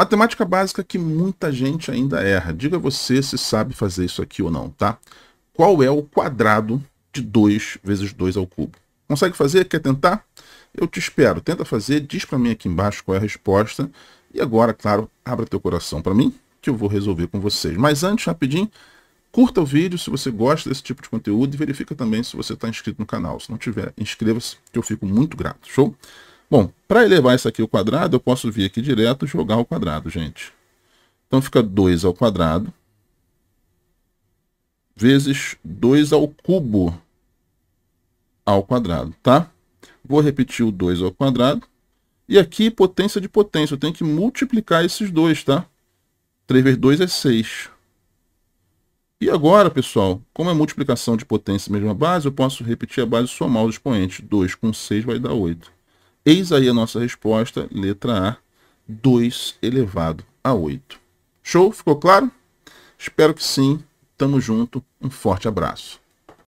Matemática básica que muita gente ainda erra. Diga você se sabe fazer isso aqui ou não, tá? Qual é o quadrado de 2 vezes 2 ao cubo? Consegue fazer? Quer tentar? Eu te espero. Tenta fazer, diz para mim aqui embaixo qual é a resposta. E agora, claro, abra teu coração para mim, que eu vou resolver com vocês. Mas antes, rapidinho, curta o vídeo se você gosta desse tipo de conteúdo e verifica também se você está inscrito no canal. Se não tiver, inscreva-se, que eu fico muito grato. Show? Bom, para elevar isso aqui ao quadrado, eu posso vir aqui direto e jogar ao quadrado, gente. Então fica 2 ao quadrado vezes 2 ao cubo ao quadrado, tá? Vou repetir o 2 ao quadrado. E aqui, potência de potência, eu tenho que multiplicar esses dois, tá? 3 vezes 2 é 6. E agora, pessoal, como é multiplicação de potência mesma base, eu posso repetir a base e somar os expoentes. 2 com 6 vai dar 8. Eis aí a nossa resposta, letra A, 2 elevado a 8. Show? Ficou claro? Espero que sim. Tamo junto. Um forte abraço.